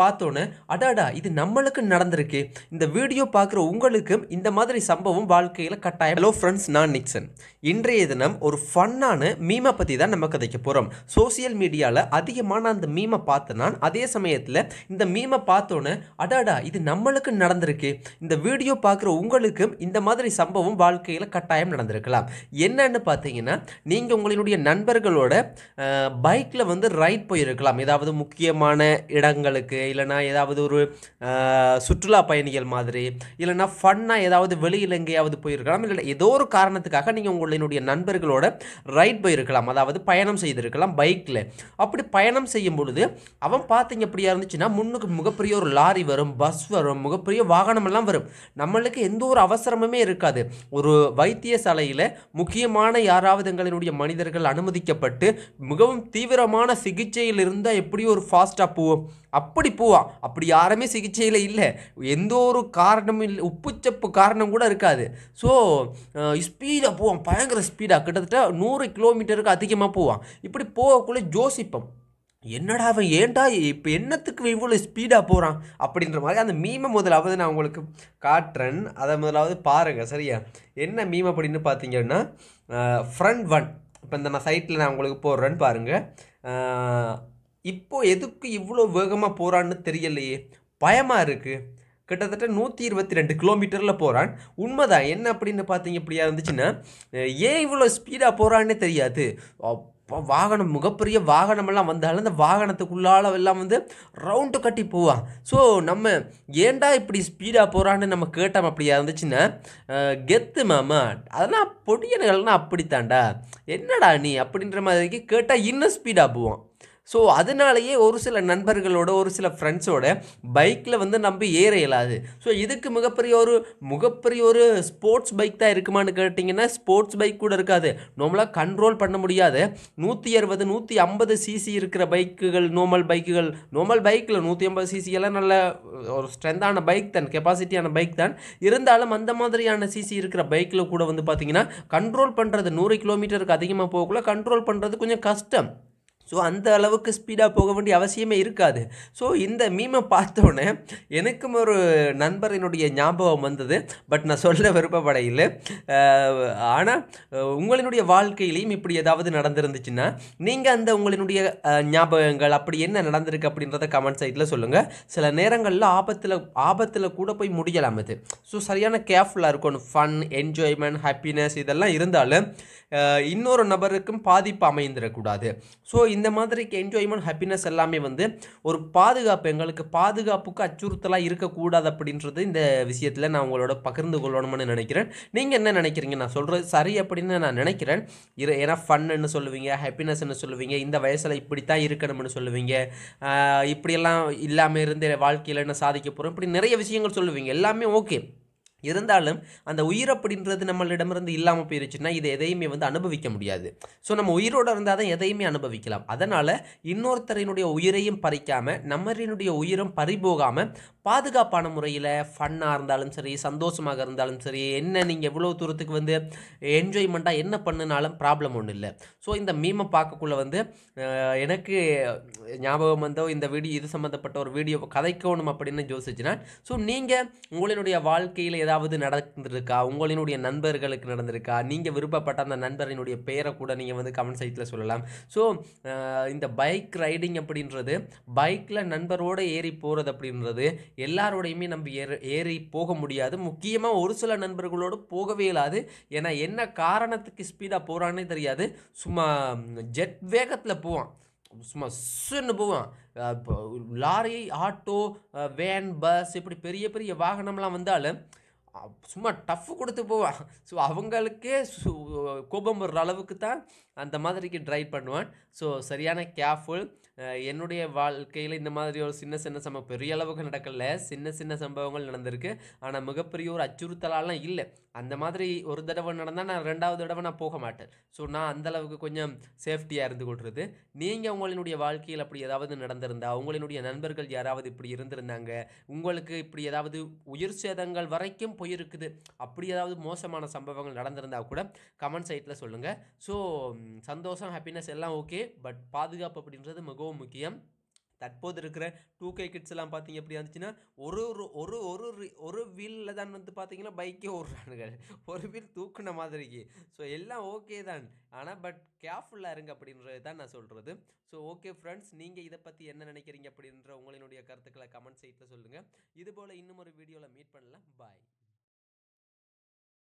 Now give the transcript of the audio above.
பார்த்தோன்னே அடாடா இது நம்மளுக்கு நடந்திருக்கு இந்த வீடியோ பார்க்குற உங்களுக்கும் இந்த மாதிரி சம்பவம் வாழ்க்கையில் கட்டாயம் ஹலோ ஃப்ரெண்ட்ஸ் நான் நிக்சன் இன்றைய தினம் ஒரு ஃபன்னான மீமை பற்றி தான் நம்ம கதைக்க போகிறோம் சோசியல் மீடியாவில் அதிகமான அந்த மீமை பார்த்தேன் நான் அதே சமயத்தில் இந்த மீமை பார்த்தோன்னே அடாடா இது நம்மளுக்கு நடந்திருக்கு இந்த வீடியோ பார்க்குற உங்களுக்கும் இந்த மாதிரி சம்பவம் வாழ்க்கையில் கட்டாயம் நடந்திருக்கலாம் என்னன்னு பார்த்தீங்கன்னா நீங்கள் உங்களுடைய நண்பர்களோட பைக்கில் வந்து ரைட் போயிருக்கலாம் ஏதாவது முக்கியமான இடங்களுக்கு இல்லைனா ஏதாவது ஒரு சுற்றுலா பயணிகள் மாதிரி இல்லைனா ஃபன்னாக ஏதாவது வெளியில் எங்கேயாவது போயிருக்கலாம் இல்லை ஏதோ ஒரு காரணத்துக்காக நீங்கள் உங்களினுடைய நண்பர்களோட ரைட் போயிருக்கலாம் அதாவது பயணம் செய்திருக்கலாம் பைக்கில் அப்படி பயணம் செய்யும் பொழுது அவன் பார்த்தீங்க எப்படியா இருந்துச்சுன்னா முன்னுக்கு மிகப்பெரிய ஒரு லாரி வரும் பஸ் வரும் மிகப்பெரிய வாகனமெல்லாம் வரும் நம்மளுக்கு எந்த ஒரு அவசரமுமே இருக்காது ஒரு வைத்தியசாலையில் முக்கியமான யாராவது எங்களினுடைய மனிதர்கள் அனுமதிக்கப்பட்டு மிகவும் தீவிரமான சிகிச்சையில் இருந்தால் எப்படி ஒரு ஃபாஸ்ட்டாக போவோம் அப்படி போவான் அப்படி யாருமே சிகிச்சையில் இல்லை எந்த ஒரு காரணமும் இல்லை உப்புச்சப்பு காரணம் கூட இருக்காது ஸோ ஸ்பீடாக போவான் பயங்கர ஸ்பீடாக கிட்டத்தட்ட நூறு கிலோமீட்டருக்கு அதிகமாக போவான் இப்படி போகக்குள்ளே ஜோசிப்பம் என்னடா அவன் ஏன்டா இப்போ என்னத்துக்கு இவ்வளோ ஸ்பீடாக போகிறான் அப்படின்ற மாதிரி அந்த மீமை முதலாவது நான் உங்களுக்கு காட்டுறேன் அதை முதலாவது பாருங்கள் சரியா என்ன மீம் அப்படின்னு பார்த்தீங்கன்னா ஃப்ரண்ட் ஒன் இப்போ இந்த நான் சைட்டில் நான் உங்களுக்கு போடுறேன்னு பாருங்கள் இப்போ எதுக்கு இவ்வளோ வேகமாக போகிறான்னு தெரியலையே பயமாக இருக்குது கிட்டத்தட்ட நூற்றி இருபத்தி ரெண்டு கிலோமீட்டரில் போகிறான் உண்மைதான் என்ன அப்படின்னு பார்த்தீங்க இப்படியா இருந்துச்சுன்னா ஏன் இவ்வளோ ஸ்பீடாக போகிறான்னே தெரியாது இப்போ வாகனம் மிகப்பெரிய வாகனமெல்லாம் வந்தாலும் அந்த வாகனத்துக்குள்ளால் எல்லாம் வந்து ரவுண்டு கட்டி போவான் ஸோ நம்ம ஏண்டா இப்படி ஸ்பீடாக போகிறான்னு நம்ம கேட்டோம் அப்படியா இருந்துச்சுன்னா கெத்து மாமா அதெல்லாம் பொடியனுகள்லாம் அப்படித்தாண்டா என்னடா நீ அப்படின்ற மாதிரிக்கு கேட்டால் இன்னும் ஸ்பீடாக போவான் ஸோ அதனாலேயே ஒரு சில நண்பர்களோட ஒரு சில ஃப்ரெண்ட்ஸோட பைக்கில் வந்து நம்ம ஏற இயலாது ஸோ இதுக்கு மிகப்பெரிய ஒரு மிகப்பெரிய ஒரு ஸ்போர்ட்ஸ் பைக் தான் இருக்குமான்னு கேட்டிங்கன்னா ஸ்போர்ட்ஸ் பைக் கூட இருக்காது நார்மலாக கண்ட்ரோல் பண்ண முடியாது நூற்றி அறுபது நூற்றி ஐம்பது சிசி இருக்கிற பைக்குகள் நோமல் பைக்குகள் நோமல் பைக்கில் நூற்றி ஐம்பது சிசியெல்லாம் நல்ல ஒரு ஸ்ட்ரென்த்தான பைக் தான் கெப்பாசிட்டியான பைக் தான் இருந்தாலும் அந்த மாதிரியான சிசி இருக்கிற பைக்கில் கூட வந்து பார்த்திங்கன்னா கண்ட்ரோல் பண்ணுறது நூறு கிலோமீட்டருக்கு அதிகமாக போகக்குள்ள கண்ட்ரோல் பண்ணுறது கொஞ்சம் கஷ்டம் ஸோ அந்த அளவுக்கு ஸ்பீடாக போக வேண்டிய அவசியமே இருக்காது ஸோ இந்த மீமை பார்த்தோன்னே எனக்கும் ஒரு நண்பரினுடைய ஞாபகம் வந்தது பட் நான் சொல்ல விருப்பப்படையில் ஆனால் உங்களினுடைய வாழ்க்கையிலையும் இப்படி ஏதாவது நடந்திருந்துச்சுன்னா நீங்கள் அந்த உங்களினுடைய ஞாபகங்கள் அப்படி என்ன நடந்திருக்கு அப்படின்றத கமெண்ட் சைட்டில் சொல்லுங்கள் சில நேரங்களில் ஆபத்தில் ஆபத்தில் கூட போய் முடியலாம் அது ஸோ சரியான கேர்ஃபுல்லாக இருக்கணும் ஃபன் என்ஜாய்மெண்ட் ஹாப்பினஸ் இதெல்லாம் இருந்தாலும் இன்னொரு நபருக்கும் பாதிப்பு அமைந்திடக்கூடாது ஸோ இந்த மாதிரிக்கு என்ஜாய்மெண்ட் ஹாப்பினஸ் எல்லாமே வந்து ஒரு பாதுகாப்பு எங்களுக்கு பாதுகாப்புக்கு அச்சுறுத்தலாக இருக்கக்கூடாது அப்படின்றது இந்த விஷயத்தில் நான் உங்களோட பகிர்ந்து கொள்ளணும்னு நினைக்கிறேன் நீங்கள் என்ன நினைக்கிறீங்க நான் சொல்கிறது சரி அப்படின்னு நான் நினைக்கிறேன் இரு ஏன்னா ஃபன்னுன்னு சொல்லுவீங்க ஹாப்பினஸ்ன்னு சொல்லுவீங்க இந்த வயசில் இப்படி தான் இருக்கணும்னு சொல்லுவீங்க இப்படியெல்லாம் இல்லாமல் இருந்து வாழ்க்கையில் என்ன சாதிக்க போகிறோம் இப்படி நிறைய விஷயங்கள் சொல்லுவீங்க எல்லாமே ஓகே இருந்தாலும் அந்த உயிர் அப்படின்றது நம்மளிடமிருந்து இல்லாமல் போயிருச்சுன்னா இது எதையுமே வந்து அனுபவிக்க முடியாது ஸோ நம்ம உயிரோடு இருந்தால் தான் எதையுமே அனுபவிக்கலாம் அதனால் இன்னொருத்தரினுடைய உயிரையும் பறிக்காமல் நம்மளினுடைய உயிரும் பறிபோகாமல் பாதுகாப்பான முறையில் ஃபன்னாக இருந்தாலும் சரி சந்தோஷமாக இருந்தாலும் சரி என்ன நீங்கள் எவ்வளோ தூரத்துக்கு வந்து என்ஜாய்மெண்ட்டாக என்ன பண்ணுனாலும் ப்ராப்ளம் ஒன்றும் இல்லை ஸோ இந்த மீமை பார்க்கக்குள்ளே வந்து எனக்கு ஞாபகம் வந்தோ இந்த வீடியோ இது சம்மந்தப்பட்ட ஒரு வீடியோ கதைக்கணும் அப்படின்னு யோசிச்சுனா ஸோ நீங்கள் உங்களினுடைய வாழ்க்கையில் ஏதாவது நடந்திருக்கா உங்களினுடைய நண்பர்களுக்கு நடந்திருக்கா நீங்கள் விருப்பப்பட்ட அந்த நண்பரினுடைய பெயரை கூட நீங்கள் வந்து கமெண்ட் சைட்டில் சொல்லலாம் ஸோ இந்த பைக் ரைடிங் அப்படின்றது பைக்கில் நண்பரோடு ஏறி போகிறது அப்படின்றது எல்லாரோடையுமே நம்ம ஏற ஏறி போக முடியாது முக்கியமாக ஒரு சில நண்பர்களோடு போகவே இல்லாது ஏன்னா என்ன காரணத்துக்கு ஸ்பீடாக போகிறான்னே தெரியாது சும்மா ஜெட் வேகத்தில் போவான் சும்மா சுன்னு போவான் இப்போ லாரி ஆட்டோ வேன் பஸ் இப்படி பெரிய பெரிய வாகனம்லாம் வந்தாலும் சும்மா டஃப் கொடுத்து போவான் ஸோ அவங்களுக்கே கோபம் வர்ற அளவுக்கு தான் அந்த மாதிரிக்கு ட்ரைவ் பண்ணுவான் ஸோ சரியான கேர்ஃபுல் என்னுடைய வாழ்க்கையில் இந்த மாதிரி ஒரு சின்ன சின்ன சம்பவம் பெரிய அளவுக்கு நடக்கலை சின்ன சின்ன சம்பவங்கள் நடந்திருக்கு ஆனால் மிகப்பெரிய ஒரு அச்சுறுத்தலாலாம் இல்லை அந்த மாதிரி ஒரு தடவை நடந்தால் நான் ரெண்டாவது தடவை நான் போக மாட்டேன் ஸோ நான் அந்தளவுக்கு கொஞ்சம் சேஃப்டியாக இருந்து கொள்வது நீங்கள் உங்களினுடைய வாழ்க்கையில் அப்படி ஏதாவது நடந்திருந்தா உங்களினுடைய நண்பர்கள் யாராவது இப்படி இருந்திருந்தாங்க உங்களுக்கு இப்படி ஏதாவது உயிர் சேதங்கள் வரைக்கும் போயிருக்குது அப்படி ஏதாவது மோசமான சம்பவங்கள் நடந்திருந்தால் கூட கமெண்ட் சைட்டில் சொல்லுங்கள் ஸோ சந்தோஷம் ஹாப்பினஸ் எல்லாம் ஓகே பட் பாதுகாப்பு அப்படின்றது மிகவும் ரொம்பவும் முக்கியம் தற்போது இருக்கிற டூ கே கிட்ஸ் எல்லாம் பார்த்தீங்க எப்படி இருந்துச்சுன்னா ஒரு ஒரு ஒரு ஒரு ஒரு வீலில் தான் வந்து பார்த்தீங்கன்னா பைக்கே ஓடுறானுங்க ஒரு வீல் தூக்குன மாதிரிக்கு ஸோ எல்லாம் ஓகே தான் ஆனால் பட் கேர்ஃபுல்லாக இருங்க அப்படின்றது தான் நான் சொல்கிறது ஸோ ஓகே ஃப்ரெண்ட்ஸ் நீங்கள் இதை பற்றி என்ன நினைக்கிறீங்க அப்படின்ற உங்களினுடைய கருத்துக்களை கமெண்ட் சைட்டில் சொல்லுங்கள் இதுபோல் இன்னும் ஒரு வீடியோவில் மீட் பண்ணலாம் பாய்